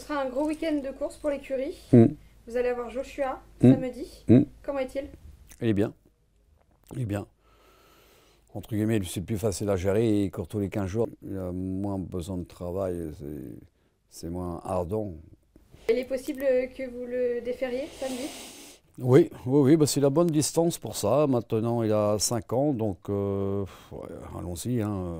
Ce sera un gros week-end de course pour l'écurie. Mm. Vous allez avoir Joshua mm. samedi. Mm. Comment est-il Il est bien. il est bien. Entre guillemets, c'est plus facile à gérer il court tous les 15 jours. Il a moins besoin de travail, c'est moins ardent. Il est possible que vous le défériez samedi oui, oui, oui bah, c'est la bonne distance pour ça. Maintenant, il a 5 ans, donc euh, allons-y. Hein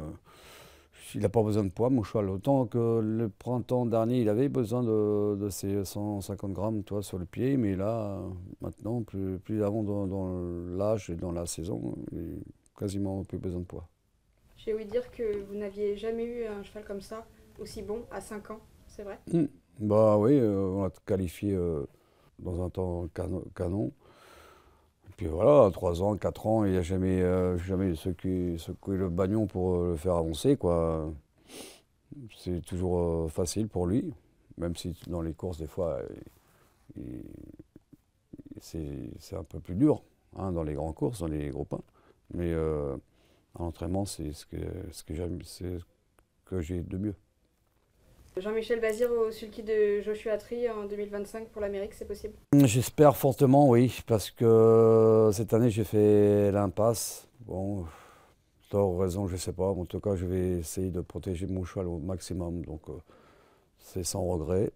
il n'a pas besoin de poids, mon cheval. Autant que le printemps dernier, il avait besoin de, ses 150 grammes toi, sur le pied, mais là, maintenant, plus, avant dans, l'âge et dans la saison, il quasiment plus besoin de poids. J'ai ouï dire que vous n'aviez jamais eu un cheval comme ça, aussi bon, à 5 ans, c'est vrai hmm. Bah oui, euh, on l'a qualifié euh, dans un temps canon puis voilà, trois ans, quatre ans, il n'y a jamais, euh, secoué, le bagnon pour euh, le faire avancer. quoi. C'est toujours euh, facile pour lui, même si dans les courses, des fois, c'est un peu plus dur, hein, dans les grandes courses, dans les gros pains. Mais à l'entraînement, c'est ce que, ce que j'ai de mieux. Jean-Michel Bazir au sulky de Joshua Tree en 2025 pour l'Amérique, c'est possible J'espère fortement, oui, parce que cette année j'ai fait l'impasse. Bon, tort, raison, je ne sais pas. En tout cas, je vais essayer de protéger mon cheval au maximum, donc euh, c'est sans regret.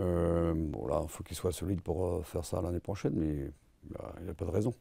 Euh, bon, là, il faut qu'il soit solide pour euh, faire ça l'année prochaine, mais bah, il n'y a pas de raison.